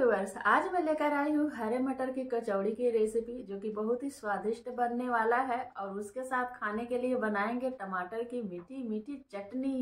viewers आज मैं लेकर आई हूँ हरे मटर की कचौड़ी की रेसिपी जो कि बहुत ही स्वादिष्ट बनने वाला है और उसके साथ खाने के लिए बनाएंगे टमाटर की मीठी मीठी चटनी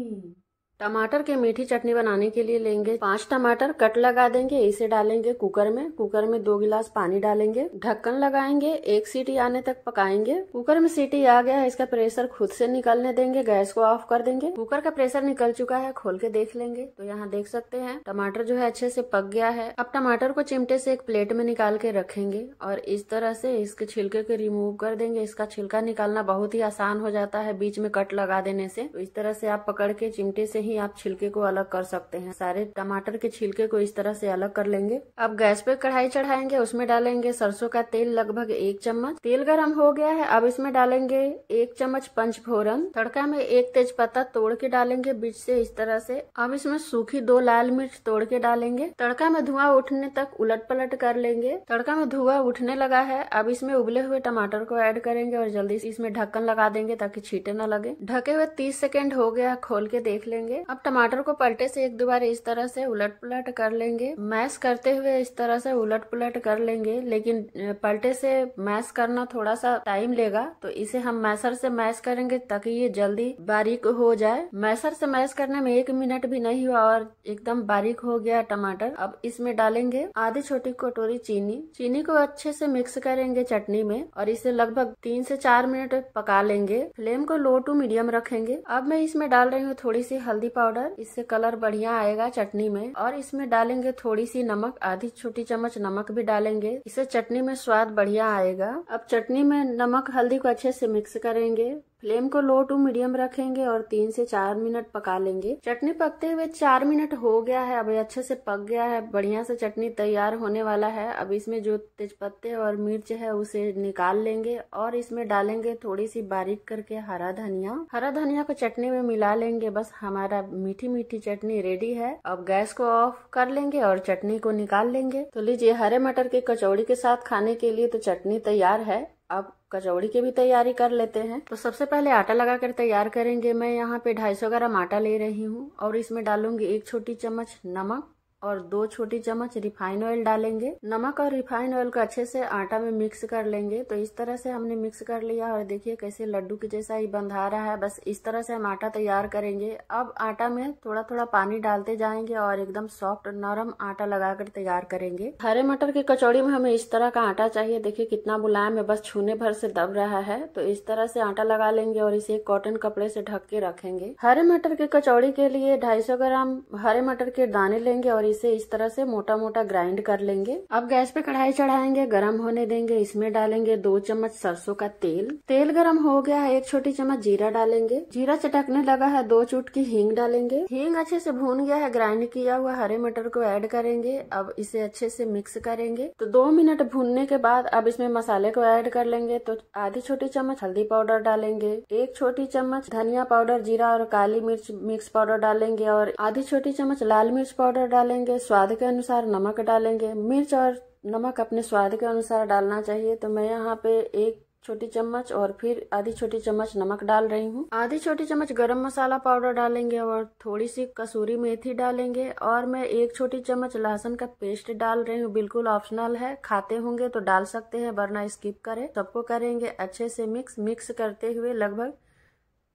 टमाटर के मीठी चटनी बनाने के लिए लेंगे पांच टमाटर कट लगा देंगे इसे डालेंगे कुकर में कुकर में दो गिलास पानी डालेंगे ढक्कन लगाएंगे एक सीटी आने तक पकाएंगे कुकर में सीटी आ गया है इसका प्रेशर खुद से निकलने देंगे गैस को ऑफ कर देंगे कुकर का प्रेशर निकल चुका है खोल के देख लेंगे तो यहाँ देख सकते हैं टमाटर जो है अच्छे से पक गया है अब टमाटर को चिमटे से एक प्लेट में निकाल के रखेंगे और इस तरह से इसके छिलके को रिमूव कर देंगे इसका छिलका निकालना बहुत ही आसान हो जाता है बीच में कट लगा देने से तो इस तरह से आप पकड़ के चिमटे से ही आप छिलके को अलग कर सकते हैं सारे टमाटर के छिलके को इस तरह से अलग कर लेंगे अब गैस पे कढ़ाई चढ़ाएंगे उसमें डालेंगे सरसों का तेल लगभग एक चम्मच तेल गर्म हो गया है अब इसमें डालेंगे एक चम्मच पंचफोरन तड़का में एक तेज पत्ता तोड़ के डालेंगे बीच से इस तरह से अब इसमें सूखी दो लाल मिर्च तोड़ के डालेंगे तड़का में धुआं उठने तक उलट पलट कर लेंगे तड़का में धुआं उठने लगा है अब इसमें उबले हुए टमाटर को ऐड करेंगे और जल्दी इसमें ढक्कन लगा देंगे ताकि छीटे न लगे ढके हुए तीस सेकेंड हो गया खोल के देख लेंगे लेंगे अब टमाटर को पलटे से एक दो बार इस तरह से उलट पुलट कर लेंगे मैश करते हुए इस तरह से उलट पुलट कर लेंगे लेकिन पलटे से मैश करना थोड़ा सा टाइम लेगा तो इसे हम मैसर से मैश करेंगे ताकि ये जल्दी बारीक हो जाए मैसर से मैश करने में एक मिनट भी नहीं हुआ और एकदम बारीक हो गया टमाटर अब इसमें डालेंगे आधी छोटी कटोरी चीनी चीनी को अच्छे से मिक्स करेंगे चटनी में और इसे लगभग तीन से चार मिनट पका लेंगे फ्लेम को लो टू मीडियम रखेंगे अब मैं इसमें डाल रही हूँ थोड़ी सी हल्दी हल्दी पाउडर इससे कलर बढ़िया आएगा चटनी में और इसमें डालेंगे थोड़ी सी नमक आधी छोटी चम्मच नमक भी डालेंगे इससे चटनी में स्वाद बढ़िया आएगा अब चटनी में नमक हल्दी को अच्छे से मिक्स करेंगे फ्लेम को लो टू मीडियम रखेंगे और तीन से चार मिनट पका लेंगे चटनी पकते हुए चार मिनट हो गया है अब अच्छे से पक गया है बढ़िया से चटनी तैयार होने वाला है अब इसमें जो तेज पत्ते और मिर्च है उसे निकाल लेंगे और इसमें डालेंगे थोड़ी सी बारीक करके हरा धनिया हरा धनिया को चटनी में मिला लेंगे बस हमारा मीठी मीठी चटनी रेडी है अब गैस को ऑफ कर लेंगे और चटनी को निकाल लेंगे तो लीजिए हरे मटर के कचौड़ी के साथ खाने के लिए तो चटनी तैयार है अब कचौड़ी की भी तैयारी कर लेते हैं तो सबसे पहले आटा लगा कर तैयार करेंगे मैं यहाँ पे 250 ग्राम आटा ले रही हूँ और इसमें डालूंगी एक छोटी चम्मच नमक और दो छोटी चम्मच रिफाइन ऑयल डालेंगे नमक और रिफाइन ऑयल को अच्छे से आटा में मिक्स कर लेंगे तो इस तरह से हमने मिक्स कर लिया और देखिए कैसे लड्डू के जैसा ही बंधा रहा है बस इस तरह से हम आटा तैयार करेंगे अब आटा में थोड़ा थोड़ा पानी डालते जाएंगे और एकदम सॉफ्ट नरम आटा लगाकर तैयार करेंगे हरे मटर की कचौड़ी में हमें इस तरह का आटा चाहिए देखिये कितना बुलाया है बस छूने भर से दब रहा है तो इस तरह से आटा लगा लेंगे और इसे कॉटन कपड़े से ढक के रखेंगे हरे मटर की कचौड़ी के लिए ढाई ग्राम हरे मटर के दाने लेंगे और इसे इस तरह से मोटा मोटा ग्राइंड कर लेंगे अब गैस पे कढ़ाई चढ़ाएंगे गर्म होने देंगे इसमें डालेंगे दो चम्मच सरसों का तेल तेल गरम हो गया है एक छोटी चम्मच जीरा डालेंगे जीरा चटकने लगा है दो चुटकी हींग डालेंगे हींग अच्छे से भून गया है ग्राइंड किया हुआ हरे मटर को ऐड करेंगे अब इसे अच्छे से मिक्स करेंगे तो दो मिनट भूनने के बाद अब इसमें मसाले को एड कर लेंगे तो आधी छोटी चम्मच हल्दी पाउडर डालेंगे एक छोटी चम्मच धनिया पाउडर जीरा और काली मिर्च मिक्स पाउडर डालेंगे और आधी छोटी चम्मच लाल मिर्च पाउडर डालेंगे डालेंगे स्वाद के अनुसार नमक डालेंगे मिर्च और नमक अपने स्वाद के अनुसार डालना चाहिए तो मैं यहाँ पे एक छोटी चम्मच और फिर आधी छोटी चम्मच नमक डाल रही हूँ आधी छोटी चम्मच गरम मसाला पाउडर डालेंगे और थोड़ी सी कसूरी मेथी डालेंगे और मैं एक छोटी चम्मच लहसुन का पेस्ट डाल रही हूँ बिल्कुल ऑप्शनल है खाते होंगे तो डाल सकते हैं वरना स्किप करें सबको करेंगे अच्छे से मिक्स मिक्स करते हुए लगभग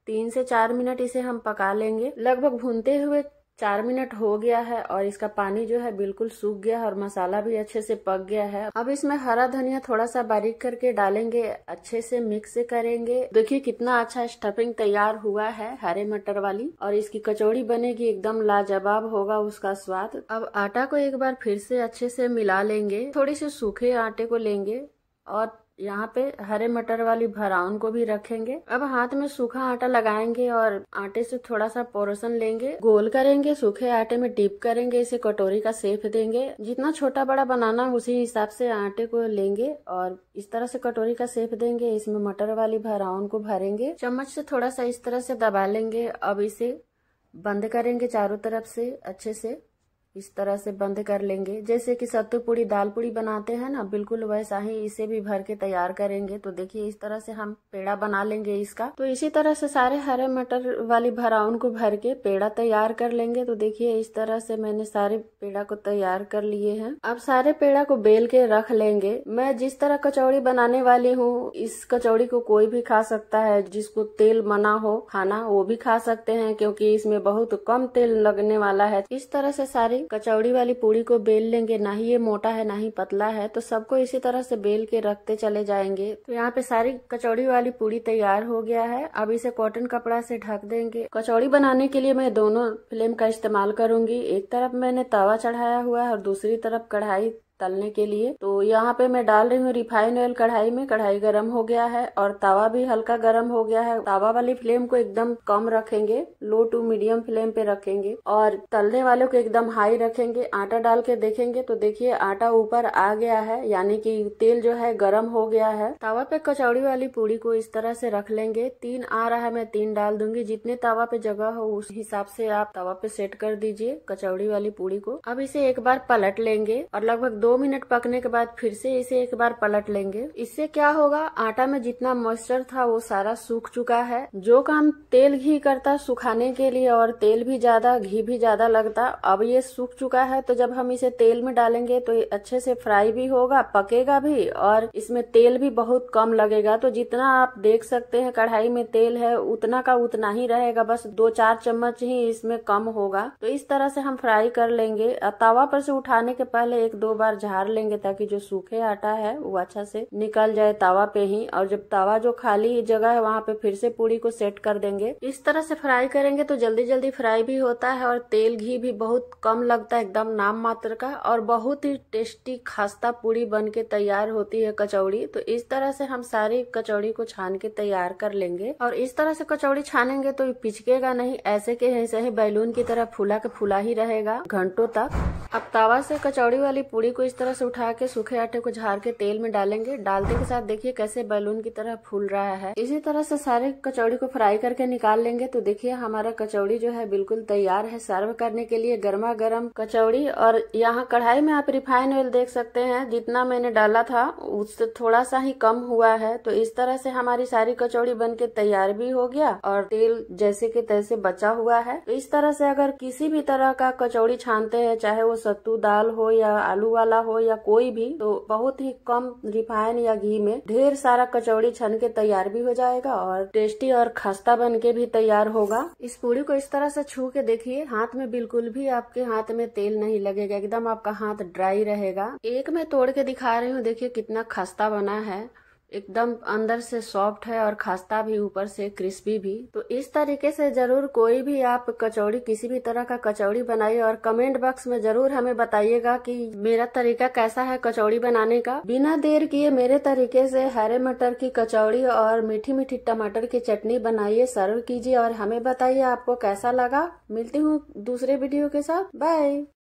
तीन से चार मिनट इसे हम पका लेंगे लगभग भूनते हुए चार मिनट हो गया है और इसका पानी जो है बिल्कुल सूख गया है और मसाला भी अच्छे से पक गया है अब इसमें हरा धनिया थोड़ा सा बारीक करके डालेंगे अच्छे से मिक्स करेंगे देखिए कितना अच्छा स्टफिंग तैयार हुआ है हरे मटर वाली और इसकी कचौड़ी बनेगी एकदम लाजवाब होगा उसका स्वाद अब आटा को एक बार फिर से अच्छे से मिला लेंगे थोड़ी से सूखे आटे को लेंगे और यहाँ पे हरे मटर वाली भराउन को भी रखेंगे अब हाथ में सूखा आटा लगाएंगे और आटे से थोड़ा सा पोरसन लेंगे गोल करेंगे सूखे आटे में डीप करेंगे इसे कटोरी का सेफ देंगे जितना छोटा बड़ा बनाना उसी हिसाब से आटे को लेंगे और इस तरह से कटोरी का सेफ देंगे इसमें मटर वाली भराउन को भरेंगे चम्मच से थोड़ा सा इस तरह से दबा लेंगे अब इसे बंद करेंगे चारों तरफ से अच्छे से इस तरह से बंद कर लेंगे जैसे कि सत्तू पूड़ी दाल पूड़ी बनाते हैं ना बिल्कुल वैसा ही इसे भी भर के तैयार करेंगे तो देखिए इस तरह से हम पेड़ा बना लेंगे इसका तो इसी तरह से सारे हरे मटर वाली भराउन को भर के पेड़ा तैयार कर लेंगे तो देखिए इस तरह से मैंने सारे पेड़ा को तैयार कर लिए है अब सारे पेड़ा को बेल के रख लेंगे मैं जिस तरह कचौड़ी बनाने वाली हूँ इस कचौड़ी को कोई भी खा सकता है जिसको तेल मना हो खाना वो भी खा सकते है क्यूँकी इसमें बहुत कम तेल लगने वाला है इस तरह से सारी कचौड़ी वाली पूड़ी को बेल लेंगे ना ही ये मोटा है ना ही पतला है तो सबको इसी तरह से बेल के रखते चले जाएंगे तो यहाँ पे सारी कचौड़ी वाली पूड़ी तैयार हो गया है अब इसे कॉटन कपड़ा से ढक देंगे कचौड़ी बनाने के लिए मैं दोनों फ्लेम का इस्तेमाल करूंगी एक तरफ मैंने तवा चढ़ाया हुआ है और दूसरी तरफ कढ़ाई तलने के लिए तो यहाँ पे मैं डाल रही हूँ रिफाइन ऑयल कढ़ाई में कढ़ाई गर्म हो गया है और तवा भी हल्का गर्म हो गया है तवा वाली फ्लेम को एकदम कम रखेंगे लो टू मीडियम फ्लेम पे रखेंगे और तलने वाले को एकदम हाई रखेंगे आटा डाल के देखेंगे तो देखिए आटा ऊपर आ गया है यानी कि तेल जो है गर्म हो गया है तवा पे कचौड़ी वाली पूड़ी को इस तरह से रख लेंगे तीन आ रहा है मैं तीन डाल दूंगी जितने तवा पे जगह हो उस हिसाब से आप तवा पे सेट कर दीजिए कचौड़ी वाली पूड़ी को अब इसे एक बार पलट लेंगे और लगभग दो दो मिनट पकने के बाद फिर से इसे एक बार पलट लेंगे इससे क्या होगा आटा में जितना मॉइस्चर था वो सारा सूख चुका है जो काम तेल घी करता सुखाने के लिए और तेल भी ज्यादा घी भी ज्यादा लगता अब ये सूख चुका है तो जब हम इसे तेल में डालेंगे तो अच्छे से फ्राई भी होगा पकेगा भी और इसमें तेल भी बहुत कम लगेगा तो जितना आप देख सकते हैं कढ़ाई में तेल है उतना का उतना ही रहेगा बस दो चार चम्मच ही इसमें कम होगा तो इस तरह से हम फ्राई कर लेंगे तवा पर से उठाने के पहले एक दो बार झार लेंगे ताकि जो सूखे आटा है वो अच्छा से निकल जाए तावा पे ही और जब तावा जो खाली जगह है वहाँ पे फिर से पूरी को सेट कर देंगे इस तरह से फ्राई करेंगे तो जल्दी जल्दी फ्राई भी होता है और तेल घी भी बहुत कम लगता है एकदम नाम मात्र का और बहुत ही टेस्टी खास्ता पूरी बन के तैयार होती है कचौड़ी तो इस तरह से हम सारी कचौड़ी को छान के तैयार कर लेंगे और इस तरह से कचौड़ी छानेंगे तो पिचकेगा नहीं ऐसे के ऐसे ही बैलून की तरह फूला के फूला ही रहेगा घंटों तक अब तावा से कचौड़ी वाली पूड़ी को इस तरह से उठा के सूखे आटे को झाड़ के तेल में डालेंगे डालते के साथ देखिए कैसे बैलून की तरह फूल रहा है इसी तरह से सारे कचौड़ी को फ्राई करके निकाल लेंगे तो देखिए हमारा कचौड़ी जो है बिल्कुल तैयार है सर्व करने के लिए गर्मा गर्म कचौड़ी और यहाँ कढ़ाई में आप रिफाइन ऑयल देख सकते हैं जितना मैंने डाला था उससे थोड़ा सा ही कम हुआ है तो इस तरह से हमारी सारी कचौड़ी बन के तैयार भी हो गया और तेल जैसे के तैसे बचा हुआ है तो इस तरह से अगर किसी भी तरह का कचौड़ी छानते हैं चाहे वो सत्तू दाल हो या आलू वाला हो या कोई भी तो बहुत ही कम रिफाइन या घी में ढेर सारा कचौड़ी छन के तैयार भी हो जाएगा और टेस्टी और खस्ता बन के भी तैयार होगा इस पूरी को इस तरह से छू के देखिए हाथ में बिल्कुल भी आपके हाथ में तेल नहीं लगेगा एकदम आपका हाथ ड्राई रहेगा एक मैं तोड़ के दिखा रही हूँ देखिए कितना खस्ता बना है एकदम अंदर से सॉफ्ट है और खास्ता भी ऊपर से क्रिस्पी भी तो इस तरीके से जरूर कोई भी आप कचौड़ी किसी भी तरह का कचौड़ी बनाइए और कमेंट बॉक्स में जरूर हमें बताइएगा कि मेरा तरीका कैसा है कचौड़ी बनाने का बिना देर किए मेरे तरीके से हरे मटर की कचौड़ी और मीठी मीठी टमाटर की चटनी बनाइए सर्व कीजिए और हमें बताइए आपको कैसा लगा मिलती हूँ दूसरे वीडियो के साथ बाय